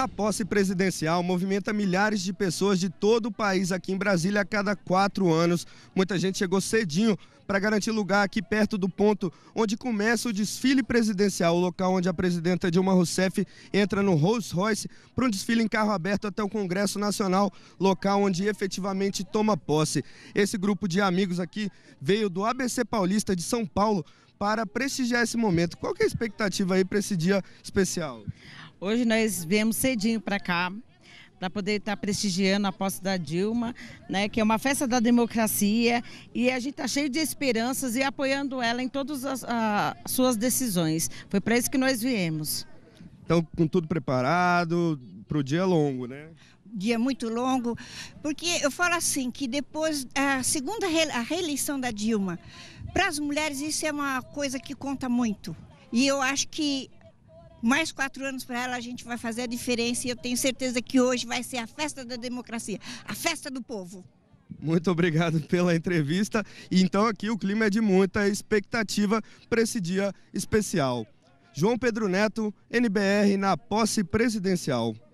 A posse presidencial movimenta milhares de pessoas de todo o país aqui em Brasília a cada quatro anos. Muita gente chegou cedinho para garantir lugar aqui perto do ponto onde começa o desfile presidencial, o local onde a presidenta Dilma Rousseff entra no Rolls Royce para um desfile em carro aberto até o Congresso Nacional, local onde efetivamente toma posse. Esse grupo de amigos aqui veio do ABC Paulista de São Paulo para prestigiar esse momento. Qual que é a expectativa aí para esse dia especial? Hoje nós viemos cedinho para cá para poder estar tá prestigiando a posse da Dilma, né, que é uma festa da democracia e a gente está cheio de esperanças e apoiando ela em todas as suas decisões. Foi para isso que nós viemos. Então, com tudo preparado para o dia longo, né? Dia muito longo, porque eu falo assim que depois a segunda re, a reeleição da Dilma, para as mulheres isso é uma coisa que conta muito. E eu acho que mais quatro anos para ela, a gente vai fazer a diferença e eu tenho certeza que hoje vai ser a festa da democracia, a festa do povo. Muito obrigado pela entrevista. Então aqui o clima é de muita expectativa para esse dia especial. João Pedro Neto, NBR na posse presidencial.